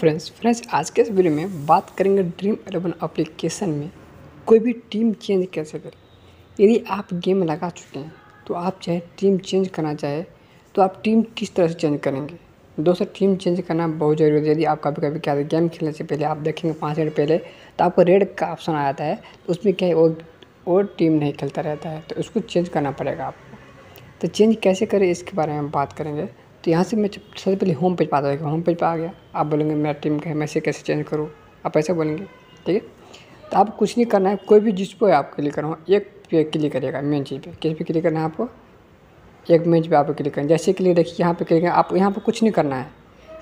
friends friends आज के इस वीडियो में बात करेंगे ड्रीम एलेवन एप्लीकेशन में कोई भी टीम चेंज कैसे करें यदि आप गेम लगा चुके हैं तो आप चाहे टीम चेंज करना चाहे तो आप टीम किस तरह से चेंज करेंगे दोस्तों टीम चेंज करना बहुत ज़रूरी है यदि आप कभी कभी क्या गेम खेलने से पहले आप देखेंगे पाँच मिनट पहले तो आपको रेड का ऑप्शन आ जाता है तो उसमें क्या है वो और टीम नहीं खेलता रहता है तो उसको चेंज करना पड़ेगा आपको तो चेंज कैसे करें इसके बारे में बात करेंगे तो यहाँ से मैं सबसे पहले होम पेज पर आता जाएगा होम पेज पर आ गया आप बोलेंगे मेरा टीम का है मैं कैसे चेंज करूँ आप ऐसे बोलेंगे ठीक है तो आप कुछ नहीं करना है कोई भी जिस पर आप क्लिक करना एक पे क्लिक करिएगा मेन चीज़ पर किस पे क्लिक करना है आपको एक चीज़ पे आप क्लिक करें जैसे क्लिक देखिए यहाँ पे क्लिक करें आप यहाँ पे कुछ नहीं करना है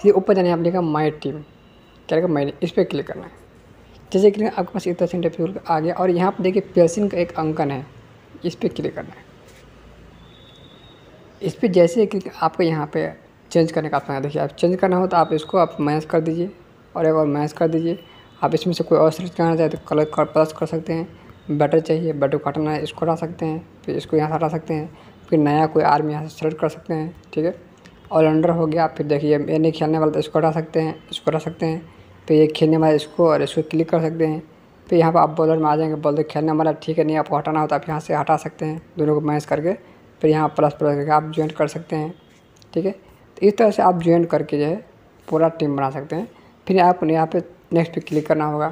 सीधे ऊपर जाने आप लिखा माई टीम क्या लगेगा माई इस पर क्लिक करना है जैसे क्लिक आपके पास इतना सेंटर आ गया और यहाँ पर देखिए पेसिंग का एक अंकन है इस पर क्लिक करना है इस पर जैसे कि आपको यहाँ पे चेंज करने का ऑप्शन देखिए आप चेंज करना हो तो आप इसको आप मैनेज कर दीजिए और एक और मैनेज कर दीजिए आप इसमें से कोई और सर्च करना चाहे तो कलर कर प्लस कर सकते हैं बटर चाहिए बटर को हटाना है इसको हटा सकते हैं फिर इसको यहाँ से हटा सकते हैं फिर नया कोई आर्म यहाँ से सेलेक्ट कर सकते हैं ठीक है ऑलराउंडर हो गया फिर देखिए ये नहीं खेलने वाला तो इसको हटा सकते हैं इसको हटा सकते हैं फिर तो ये खेलने वाला इसको और इसको क्लिक कर सकते हैं फिर यहाँ पर आप बॉलर में आ जाएंगे बॉलर खेलने वाला ठीक है नहीं आपको हटाना हो तो आप यहाँ से हटा सकते हैं दोनों को मैनेज करके फिर यहाँ प्लस प्लस करके आप ज्वाइन कर सकते हैं ठीक है तो इस तरह से आप ज्वाइन करके जो है पूरा टीम बना सकते हैं फिर आप यहाँ पे नेक्स्ट पे क्लिक करना होगा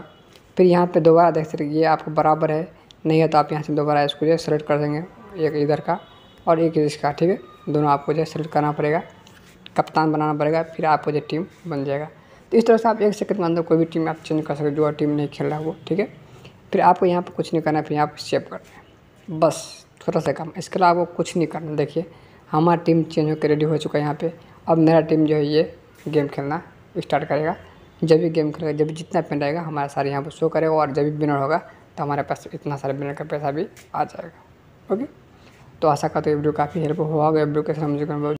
फिर यहाँ पे दोबारा देख सकते ये आपको बराबर है नहीं है तो आप यहाँ से दोबारा इसको जो है सेलेक्ट कर देंगे एक इधर का और एक इसका ठीक है दोनों आपको जो है सेलेक्ट करना पड़ेगा कप्तान बनाना पड़ेगा फिर आपको जो टीम बन जाएगा तो इस तरह से आप एक सेकंड के अंदर कोई भी टीम आप चेंज कर सकते हो जो टीम नहीं खेल रहा वो ठीक है फिर आपको यहाँ पर कुछ नहीं करना है फिर यहाँ पर सेव करना है बस छोटा सा काम इसके अलावा आपको कुछ नहीं करना देखिए हमारा टीम चेंज होकर रेडी हो चुका है यहाँ पे अब मेरा टीम जो है ये गेम खेलना स्टार्ट करेगा जब भी गेम खेलेगा जब भी जितना पेन रहेगा हमारा सारे यहाँ पर शो करेगा और जब भी विनर होगा तो हमारे पास इतना सारा विनर का पैसा भी आ जाएगा ओके तो आशा करते वीडियो काफ़ी हेल्प होगा वीडियो के समझ